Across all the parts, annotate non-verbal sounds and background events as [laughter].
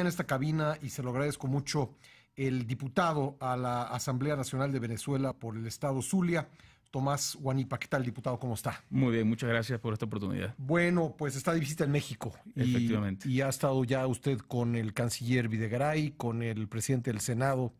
en esta cabina y se lo agradezco mucho el diputado a la Asamblea Nacional de Venezuela por el Estado Zulia, Tomás Guanipa. ¿Qué tal, diputado? ¿Cómo está? Muy bien, muchas gracias por esta oportunidad. Bueno, pues está de visita en México. Efectivamente. Y ha estado ya usted con el canciller Videgaray, con el presidente del Senado.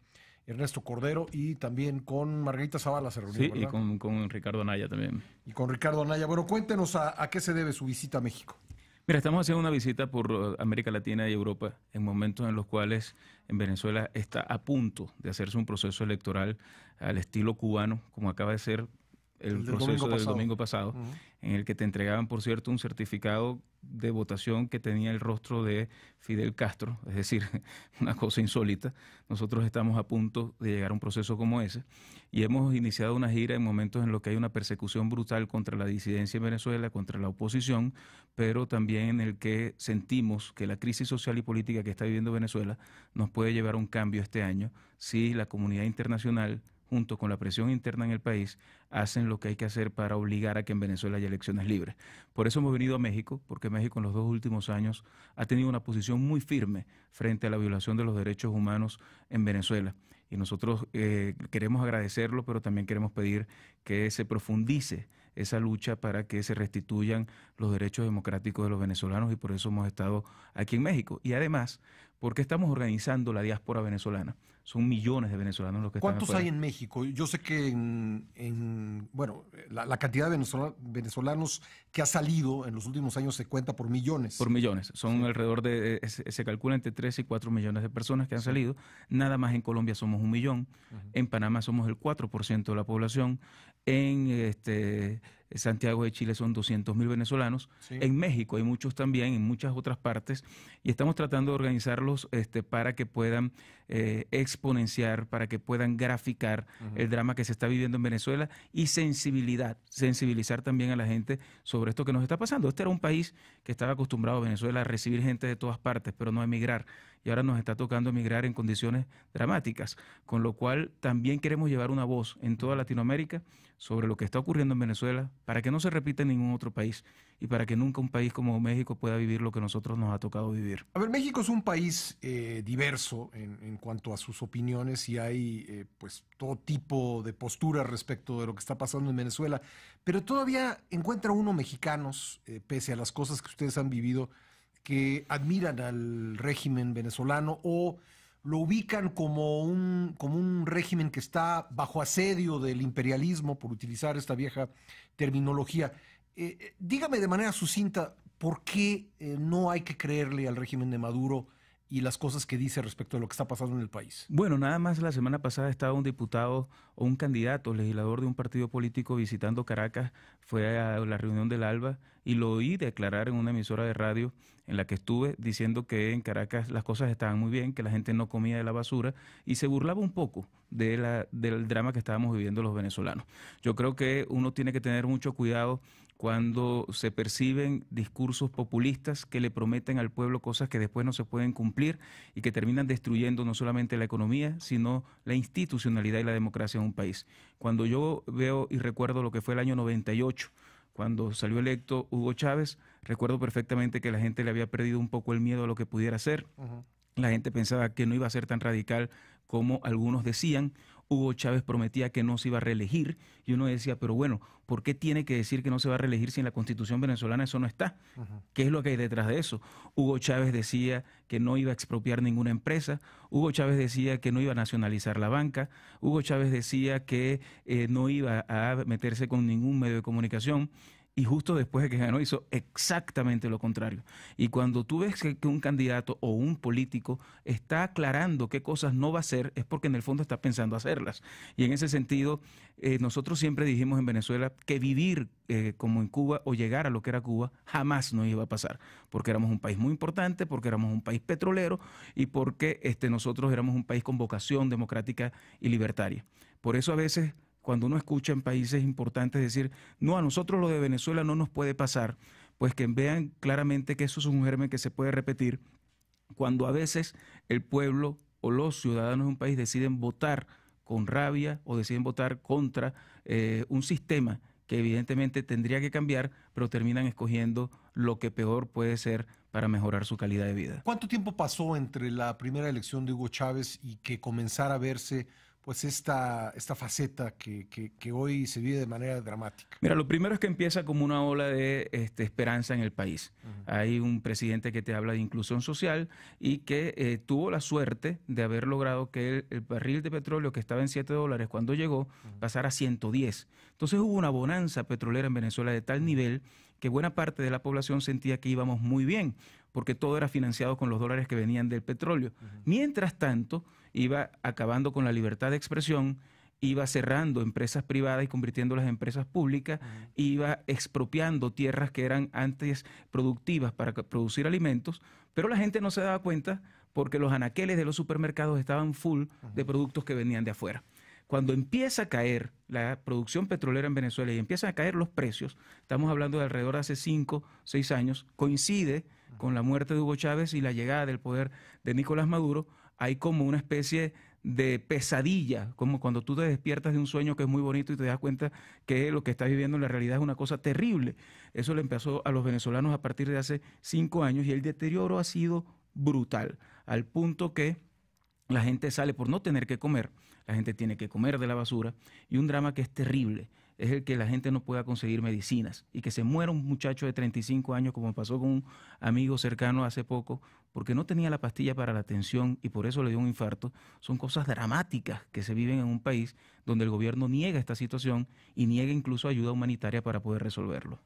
Ernesto Cordero y también con Margarita Zavala se reunió. Sí, y con, Ricardo Anaya también. Y con Ricardo Anaya. Bueno, cuéntenos a qué se debe su visita a México. Mira, estamos haciendo una visita por uh, América Latina y Europa en momentos en los cuales en Venezuela está a punto de hacerse un proceso electoral al estilo cubano, como acaba de ser el, proceso del domingo pasado, en el que te entregaban, por cierto, un certificado de votación que tenía el rostro de Fidel Castro, es decir, [laughs] una cosa insólita. Nosotros estamos a punto de llegar a un proceso como ese y hemos iniciado una gira en momentos en los que hay una persecución brutal contra la disidencia en Venezuela, contra la oposición, pero también en el que sentimos que la crisis social y política que está viviendo Venezuela nos puede llevar a un cambio este año si la comunidad internacional junto con la presión interna en el país, hacen lo que hay que hacer para obligar a que en Venezuela haya elecciones libres. Por eso hemos venido a México, porque México en los dos últimos años ha tenido una posición muy firme frente a la violación de los derechos humanos en Venezuela. Y nosotros eh, queremos agradecerlo, pero también queremos pedir que se profundice esa lucha para que se restituyan los derechos democráticos de los venezolanos y por eso hemos estado aquí en México. Y además, ¿Por qué estamos organizando la diáspora venezolana? Son millones de venezolanos los que ¿Cuántos están. ¿Cuántos hay en México? Yo sé que en, bueno, la, cantidad de venezolanos que ha salido en los últimos años se cuenta por millones. Por millones. Son alrededor de, eh, se calcula entre 3 y 4 millones de personas que han salido. Nada más en Colombia somos un millón. En Panamá somos el 4% de la población. En este eh, Santiago de Chile son mil venezolanos, en México hay muchos también, en muchas otras partes, y estamos tratando de organizarlos este, para que puedan eh, exponenciar, para que puedan graficar el drama que se está viviendo en Venezuela y sensibilidad, sensibilizar también a la gente sobre esto que nos está pasando. Este era un país que estaba acostumbrado a Venezuela a recibir gente de todas partes, pero no a emigrar y ahora nos está tocando emigrar en condiciones dramáticas, con lo cual también queremos llevar una voz en toda Latinoamérica sobre lo que está ocurriendo en Venezuela para que no se repita en ningún otro país y para que nunca un país como México pueda vivir lo que nosotros nos ha tocado vivir. A ver, México es un país eh, diverso en, cuanto a sus opiniones y hay eh, pues todo tipo de posturas respecto de lo que está pasando en Venezuela, pero todavía encuentra uno mexicanos, eh, pese a las cosas que ustedes han vivido, que admiran al régimen venezolano o lo ubican como un, régimen que está bajo asedio del imperialismo, por utilizar esta vieja terminología. Eh, eh, dígame de manera sucinta, ¿por qué eh, no hay que creerle al régimen de Maduro? y las cosas que dice respecto a lo que está pasando en el país. Bueno, nada más la semana pasada estaba un diputado o un candidato, legislador de un partido político visitando Caracas, fue a la reunión del ALBA y lo oí declarar en una emisora de radio en la que estuve diciendo que en Caracas las cosas estaban muy bien, que la gente no comía de la basura y se burlaba un poco de la, del drama que estábamos viviendo los venezolanos. Yo creo que uno tiene que tener mucho cuidado cuando se perciben discursos populistas que le prometen al pueblo cosas que después no se pueden cumplir y que terminan destruyendo no solamente la economía, sino la institucionalidad y la democracia en un país. Cuando yo veo y recuerdo lo que fue el año 98, cuando salió electo Hugo Chávez, recuerdo perfectamente que la gente le había perdido un poco el miedo a lo que pudiera ser. La gente pensaba que no iba a ser tan radical como algunos decían, Hugo Chávez prometía que no se iba a reelegir y uno decía, pero bueno, ¿por qué tiene que decir que no se va a reelegir si en la constitución venezolana eso no está? ¿Qué es lo que hay detrás de eso? Hugo Chávez decía que no iba a expropiar ninguna empresa, Hugo Chávez decía que no iba a nacionalizar la banca, Hugo Chávez decía que eh, no iba a meterse con ningún medio de comunicación y justo después de que ganó hizo exactamente lo contrario. Y cuando tú ves que, un candidato o un político está aclarando qué cosas no va a hacer, es porque en el fondo está pensando hacerlas. Y en ese sentido, eh, nosotros siempre dijimos en Venezuela que vivir eh, como en Cuba o llegar a lo que era Cuba jamás nos iba a pasar, porque éramos un país muy importante, porque éramos un país petrolero y porque este, nosotros éramos un país con vocación democrática y libertaria. Por eso a veces cuando uno escucha en países importantes decir, no, a nosotros lo de Venezuela no nos puede pasar, pues que vean claramente que eso es un germen que se puede repetir cuando a veces el pueblo o los ciudadanos de un país deciden votar con rabia o deciden votar contra eh, un sistema que evidentemente tendría que cambiar, pero terminan escogiendo lo que peor puede ser para mejorar su calidad de vida. ¿Cuánto tiempo pasó entre la primera elección de Hugo Chávez y que comenzara a verse pues esta, esta faceta que, hoy se vive de manera dramática? Mira, lo primero es que empieza como una ola de este, esperanza en el país. Hay un presidente que te habla de inclusión social y que eh, tuvo la suerte de haber logrado que el, barril de petróleo que estaba en 7 dólares cuando llegó pasara a 110. Entonces hubo una bonanza petrolera en Venezuela de tal nivel que buena parte de la población sentía que íbamos muy bien porque todo era financiado con los dólares que venían del petróleo. Mientras tanto, iba acabando con la libertad de expresión, iba cerrando empresas privadas y convirtiéndolas en empresas públicas, iba expropiando tierras que eran antes productivas para producir alimentos, pero la gente no se daba cuenta porque los anaqueles de los supermercados estaban full de productos que venían de afuera. Cuando empieza a caer la producción petrolera en Venezuela y empiezan a caer los precios, estamos hablando de alrededor de hace 5, 6 años, coincide con la muerte de Hugo Chávez y la llegada del poder de Nicolás Maduro, hay como una especie de pesadilla, como cuando tú te despiertas de un sueño que es muy bonito y te das cuenta que lo que estás viviendo en la realidad es una cosa terrible. Eso le empezó a los venezolanos a partir de hace cinco años y el deterioro ha sido brutal, al punto que la gente sale por no tener que comer, la gente tiene que comer de la basura y un drama que es terrible es el que la gente no pueda conseguir medicinas y que se muera un muchacho de 35 años, como pasó con un amigo cercano hace poco, porque no tenía la pastilla para la atención y por eso le dio un infarto, son cosas dramáticas que se viven en un país donde el gobierno niega esta situación y niega incluso ayuda humanitaria para poder resolverlo.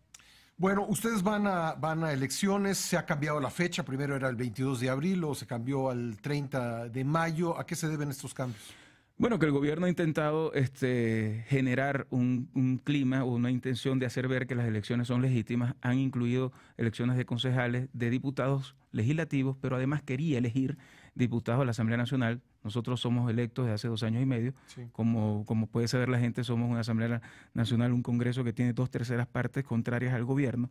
Bueno, ustedes van a, van a elecciones, se ha cambiado la fecha, primero era el 22 de abril o se cambió al 30 de mayo. ¿A qué se deben estos cambios? Bueno, que el gobierno ha intentado este, generar un, clima o una intención de hacer ver que las elecciones son legítimas. Han incluido elecciones de concejales, de diputados legislativos, pero además quería elegir diputados a la Asamblea Nacional. Nosotros somos electos desde hace dos años y medio. Como, puede saber la gente, somos una Asamblea Nacional, un Congreso que tiene dos terceras partes contrarias al gobierno.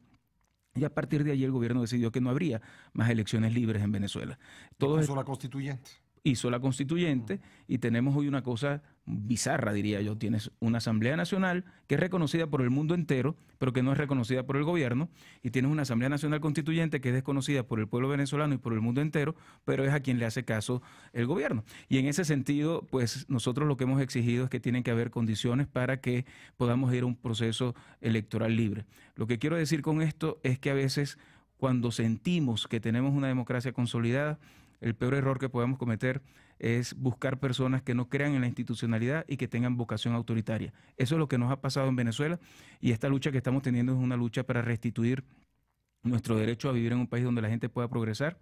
Y a partir de allí el gobierno decidió que no habría más elecciones libres en Venezuela. eso la constituyente hizo la constituyente y tenemos hoy una cosa bizarra, diría yo. Tienes una Asamblea Nacional que es reconocida por el mundo entero, pero que no es reconocida por el gobierno, y tienes una Asamblea Nacional Constituyente que es desconocida por el pueblo venezolano y por el mundo entero, pero es a quien le hace caso el gobierno. Y en ese sentido, pues nosotros lo que hemos exigido es que tienen que haber condiciones para que podamos ir a un proceso electoral libre. Lo que quiero decir con esto es que a veces cuando sentimos que tenemos una democracia consolidada, el peor error que podemos cometer es buscar personas que no crean en la institucionalidad y que tengan vocación autoritaria. Eso es lo que nos ha pasado en Venezuela y esta lucha que estamos teniendo es una lucha para restituir nuestro derecho a vivir en un país donde la gente pueda progresar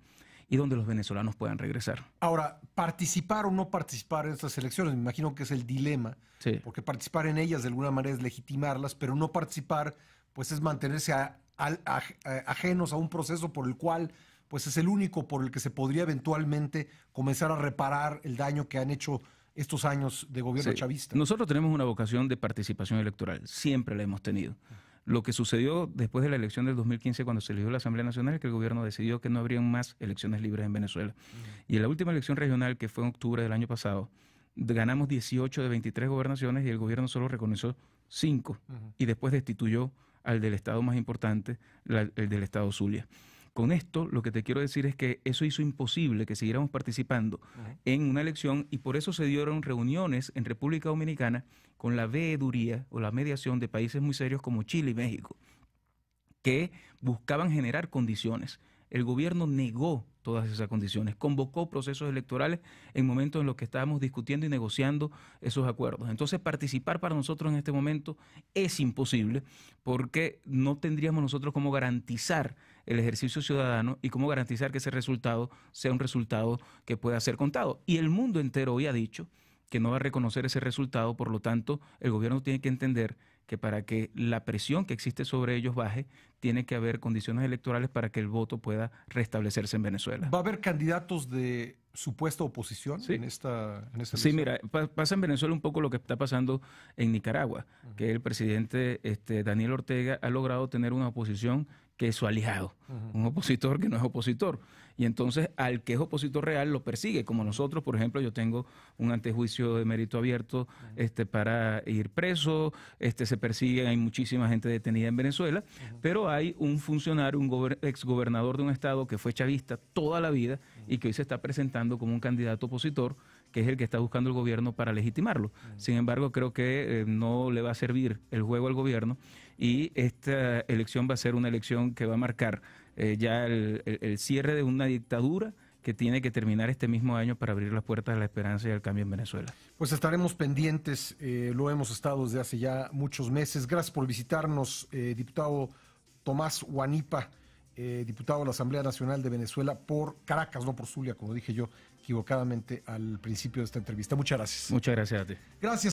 y donde los venezolanos puedan regresar. Ahora, participar o no participar en estas elecciones, me imagino que es el dilema, porque participar en ellas de alguna manera es legitimarlas, pero no participar pues es mantenerse ajenos a un proceso por el cual pues es el único por el que se podría eventualmente comenzar a reparar el daño que han hecho estos años de gobierno chavista. Nosotros tenemos una vocación de participación electoral, siempre la hemos tenido. Lo que sucedió después de la elección del 2015 cuando se eligió la Asamblea Nacional es que el gobierno decidió que no habrían más elecciones libres en Venezuela. Y en la última elección regional, que fue en octubre del año pasado, ganamos 18 de 23 gobernaciones y el gobierno solo reconoció 5 y después destituyó al del estado más importante, el del estado Zulia. Con esto lo que te quiero decir es que eso hizo imposible que siguiéramos participando en una elección y por eso se dieron reuniones en República Dominicana con la veeduría o la mediación de países muy serios como Chile y México, que buscaban generar condiciones. El gobierno negó todas esas condiciones, convocó procesos electorales en momentos en los que estábamos discutiendo y negociando esos acuerdos. Entonces participar para nosotros en este momento es imposible porque no tendríamos nosotros cómo garantizar el ejercicio ciudadano y cómo garantizar que ese resultado sea un resultado que pueda ser contado. Y el mundo entero hoy ha dicho que no va a reconocer ese resultado, por lo tanto, el gobierno tiene que entender que para que la presión que existe sobre ellos baje, tiene que haber condiciones electorales para que el voto pueda restablecerse en Venezuela. ¿Va a haber candidatos de supuesta oposición en esta, en Sí, mira, pasa en Venezuela un poco lo que está pasando en Nicaragua, que el presidente este, Daniel Ortega ha logrado tener una oposición que es su aliado, un opositor que no es opositor. Y entonces al que es opositor real lo persigue, como nosotros, por ejemplo, yo tengo un antejuicio de mérito abierto este, para ir preso, este, se persiguen, hay muchísima gente detenida en Venezuela, pero hay un funcionario, un exgobernador de un estado que fue chavista toda la vida y que hoy se está presentando como un candidato opositor, que es el que está buscando el gobierno para legitimarlo. Sin embargo, creo que eh, no le va a servir el juego al gobierno y esta elección va a ser una elección que va a marcar eh, ya el cierre de una dictadura que tiene que terminar este mismo año para abrir las puertas a la esperanza y al cambio en Venezuela. Pues estaremos pendientes, eh, lo hemos estado desde hace ya muchos meses. Gracias por visitarnos, eh, diputado Tomás Guanipa, eh, diputado de la Asamblea Nacional de Venezuela por Caracas, no por Zulia, como dije yo equivocadamente al principio de esta entrevista. Muchas gracias. Muchas gracias a ti. Gracias.